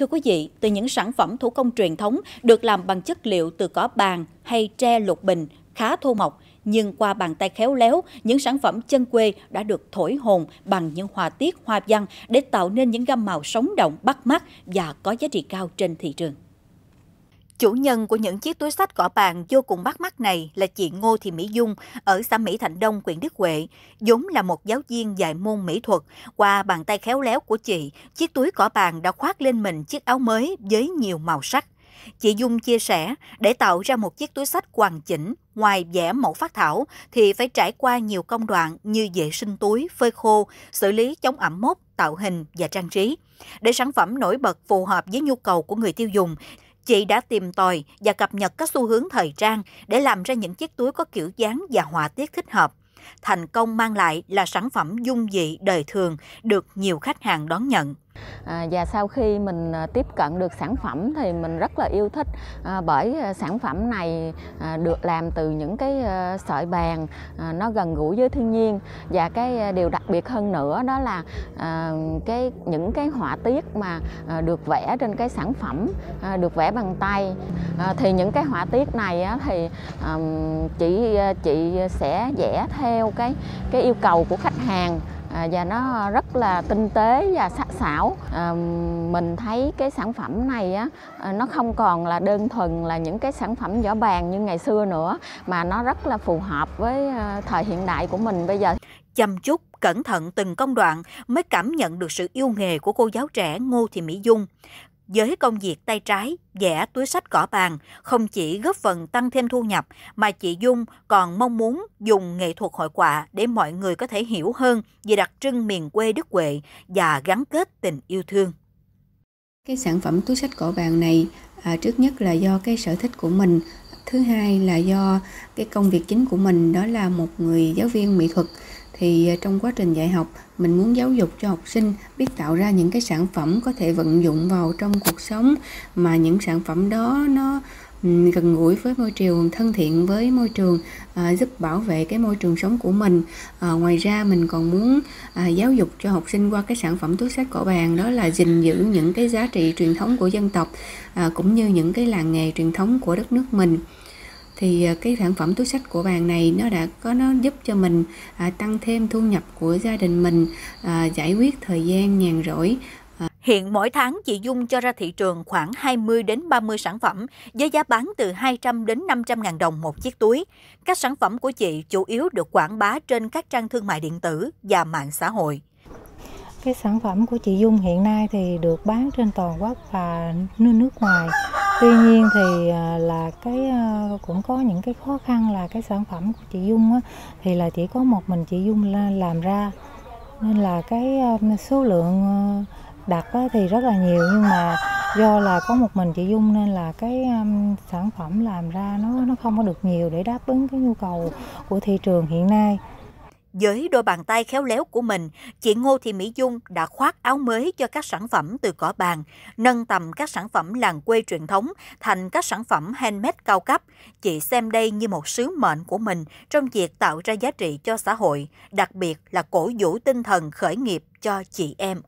Thưa quý vị, từ những sản phẩm thủ công truyền thống được làm bằng chất liệu từ cỏ bàn hay tre lục bình khá thô mộc, nhưng qua bàn tay khéo léo, những sản phẩm chân quê đã được thổi hồn bằng những hòa tiết hoa văn để tạo nên những gam màu sống động, bắt mắt và có giá trị cao trên thị trường. Chủ nhân của những chiếc túi sách cỏ bàn vô cùng bắt mắt này là chị Ngô Thị Mỹ Dung ở xã Mỹ Thạnh Đông, huyện Đức Huệ, vốn là một giáo viên dạy môn mỹ thuật. Qua bàn tay khéo léo của chị, chiếc túi cỏ bàn đã khoác lên mình chiếc áo mới với nhiều màu sắc. Chị Dung chia sẻ, để tạo ra một chiếc túi sách hoàn chỉnh, ngoài vẽ mẫu phát thảo thì phải trải qua nhiều công đoạn như vệ sinh túi, phơi khô, xử lý chống ẩm mốc, tạo hình và trang trí. Để sản phẩm nổi bật phù hợp với nhu cầu của người tiêu dùng, Chị đã tìm tòi và cập nhật các xu hướng thời trang để làm ra những chiếc túi có kiểu dáng và họa tiết thích hợp. Thành công mang lại là sản phẩm dung dị đời thường được nhiều khách hàng đón nhận. À, và sau khi mình à, tiếp cận được sản phẩm thì mình rất là yêu thích à, bởi à, sản phẩm này à, được làm từ những cái à, sợi bàn à, nó gần gũi với thiên nhiên và cái à, điều đặc biệt hơn nữa đó là à, cái những cái họa tiết mà à, được vẽ trên cái sản phẩm à, được vẽ bằng tay à, thì những cái họa tiết này á, thì à, chị chị sẽ vẽ theo cái cái yêu cầu của khách hàng à, và nó rất là tinh tế và xảo à, mình thấy cái sản phẩm này á à, nó không còn là đơn thuần là những cái sản phẩm vỏ bàn như ngày xưa nữa mà nó rất là phù hợp với à, thời hiện đại của mình bây giờ chăm chút cẩn thận từng công đoạn mới cảm nhận được sự yêu nghề của cô giáo trẻ Ngô Thị Mỹ Dung với công việc tay trái, vẽ túi sách cỏ bàn, không chỉ góp phần tăng thêm thu nhập mà chị Dung còn mong muốn dùng nghệ thuật hội họa để mọi người có thể hiểu hơn về đặc trưng miền quê Đức Huệ và gắn kết tình yêu thương. Cái sản phẩm túi sách cỏ bàn này à, trước nhất là do cái sở thích của mình, thứ hai là do cái công việc chính của mình đó là một người giáo viên mỹ thuật thì à, trong quá trình dạy học mình muốn giáo dục cho học sinh biết tạo ra những cái sản phẩm có thể vận dụng vào trong cuộc sống mà những sản phẩm đó nó gần gũi với môi trường thân thiện với môi trường à, giúp bảo vệ cái môi trường sống của mình à, ngoài ra mình còn muốn à, giáo dục cho học sinh qua cái sản phẩm túi sách cổ bàn đó là gìn giữ những cái giá trị truyền thống của dân tộc à, cũng như những cái làng nghề truyền thống của đất nước mình thì à, cái sản phẩm túi sách của bạn này nó đã có nó giúp cho mình à, tăng thêm thu nhập của gia đình mình à, giải quyết thời gian nhàn rỗi à, Hiện mỗi tháng chị Dung cho ra thị trường khoảng 20 đến 30 sản phẩm với giá bán từ 200 đến 500 ngàn đồng một chiếc túi. Các sản phẩm của chị chủ yếu được quảng bá trên các trang thương mại điện tử và mạng xã hội. Cái sản phẩm của chị Dung hiện nay thì được bán trên toàn quốc và nước ngoài tuy nhiên thì à, là cái à, cũng có những cái khó khăn là cái sản phẩm của chị dung á, thì là chỉ có một mình chị dung làm ra nên là cái à, số lượng đặt thì rất là nhiều nhưng mà do là có một mình chị dung nên là cái sản phẩm làm ra nó nó không có được nhiều để đáp ứng cái nhu cầu của thị trường hiện nay với đôi bàn tay khéo léo của mình, chị Ngô Thị Mỹ Dung đã khoác áo mới cho các sản phẩm từ cỏ bàn, nâng tầm các sản phẩm làng quê truyền thống thành các sản phẩm handmade cao cấp. Chị xem đây như một sứ mệnh của mình trong việc tạo ra giá trị cho xã hội, đặc biệt là cổ vũ tinh thần khởi nghiệp cho chị em